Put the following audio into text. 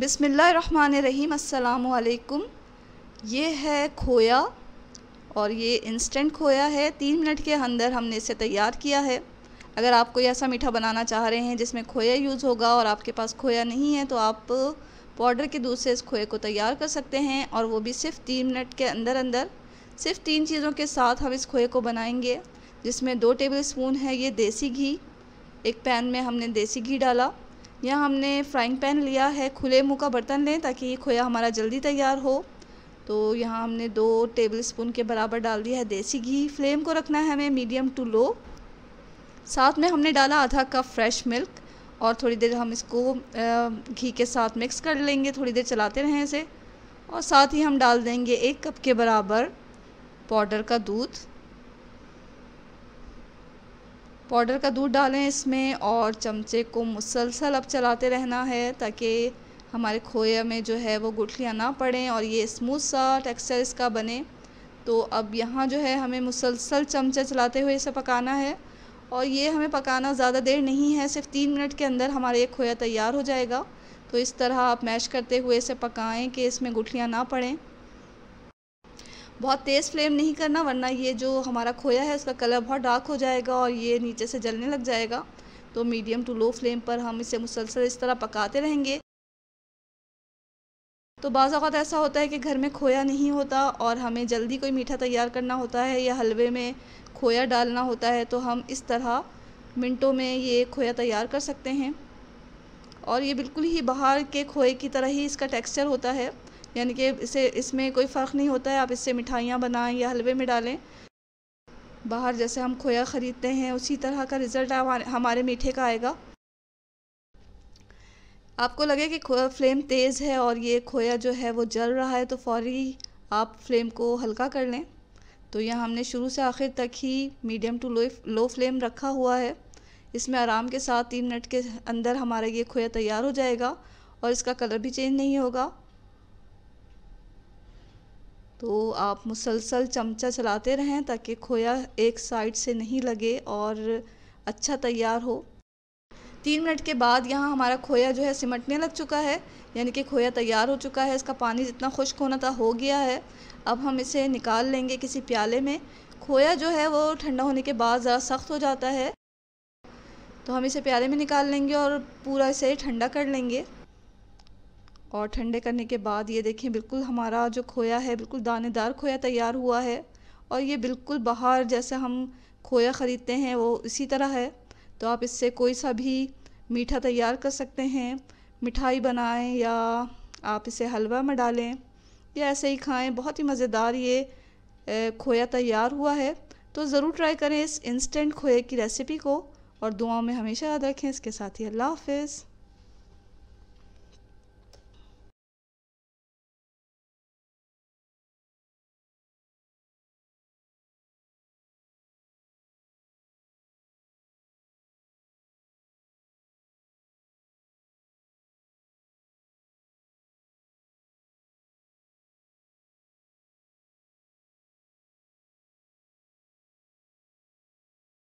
बिसमीम अल्लाम ये है खोया और ये इंस्टेंट खोया है तीन मिनट के अंदर हमने इसे तैयार किया है अगर आप कोई ऐसा मीठा बनाना चाह रहे हैं जिसमें खोया यूज़ होगा और आपके पास खोया नहीं है तो आप पाउडर के दूध से इस खोए को तैयार कर सकते हैं और वो भी सिर्फ तीन मिनट के अंदर अंदर सिर्फ तीन चीज़ों के साथ हम इस खोए को बनाएंगे जिसमें दो टेबल स्पून है ये देसी घी एक पैन में हमने देसी घी डाला यहाँ हमने फ्राइंग पैन लिया है खुले मुँह का बर्तन लें ताकि खोया हमारा जल्दी तैयार हो तो यहाँ हमने दो टेबल स्पून के बराबर डाल दिया है देसी घी फ्लेम को रखना है हमें मीडियम टू लो साथ में हमने डाला आधा कप फ्रेश मिल्क और थोड़ी देर हम इसको घी के साथ मिक्स कर लेंगे थोड़ी देर चलाते रहें इसे और साथ ही हम डाल देंगे एक कप के बराबर पाउडर का दूध पाउडर का दूध डालें इसमें और चमचे को मुसलसल अब चलाते रहना है ताकि हमारे खोया में जो है वो गुठलियाँ ना पड़ें और ये स्मूथ सा टेक्सचर इसका बने तो अब यहाँ जो है हमें मुसलसल चमचा चलाते हुए इसे पकाना है और ये हमें पकाना ज़्यादा देर नहीं है सिर्फ तीन मिनट के अंदर हमारा ये खोया तैयार हो जाएगा तो इस तरह आप मैश करते हुए इसे पकाएं कि इसमें गुठलियाँ ना पड़ें बहुत तेज़ फ्लेम नहीं करना वरना ये जो हमारा खोया है उसका कलर बहुत डार्क हो जाएगा और ये नीचे से जलने लग जाएगा तो मीडियम टू लो फ्लेम पर हम इसे मुसलसल इस तरह पकाते रहेंगे तो बाज़ अवत ऐसा होता है कि घर में खोया नहीं होता और हमें जल्दी कोई मीठा तैयार करना होता है या हलवे में खोया डालना होता है तो हम इस तरह मिनटों में ये खोया तैयार कर सकते हैं और ये बिल्कुल ही बाहर के खोए की तरह ही इसका टेक्सचर होता है यानी कि इसे इसमें कोई फ़र्क नहीं होता है आप इससे मिठाइयाँ बनाएं या हलवे में डालें बाहर जैसे हम खोया ख़रीदते हैं उसी तरह का रिज़ल्ट हमारे मीठे का आएगा आपको लगे कि फ्लेम तेज़ है और ये खोया जो है वो जल रहा है तो फौरी आप फ्लेम को हल्का कर लें तो यह हमने शुरू से आखिर तक ही medium to low low flame रखा हुआ है इसमें आराम के साथ तीन मिनट के अंदर हमारा ये खोया तैयार हो जाएगा और इसका कलर भी चेंज नहीं होगा तो आप मुसलसल चमचा चलाते रहें ताकि खोया एक साइड से नहीं लगे और अच्छा तैयार हो तीन मिनट के बाद यहाँ हमारा खोया जो है सिमटने लग चुका है यानी कि खोया तैयार हो चुका है इसका पानी जितना खुश्क होना था हो गया है अब हम इसे निकाल लेंगे किसी प्याले में खोया जो है वो ठंडा होने के बाद ज़रा सख्त हो जाता है तो हम इसे प्याले में निकाल लेंगे और पूरा इसे ठंडा कर लेंगे और ठंडे करने के बाद ये देखें बिल्कुल हमारा जो खोया है बिल्कुल दानेदार खोया तैयार हुआ है और ये बिल्कुल बाहर जैसे हम खोया ख़रीदते हैं वो इसी तरह है तो आप इससे कोई सा भी मीठा तैयार कर सकते हैं मिठाई बनाएं या आप इसे हलवा में डालें या ऐसे ही खाएं बहुत ही मज़ेदार ये खोया तैयार हुआ है तो ज़रूर ट्राई करें इस इंस्टेंट खोए की रेसिपी को और दुआओं में हमेशा याद रखें इसके साथ ही अल्लाह हाफिज़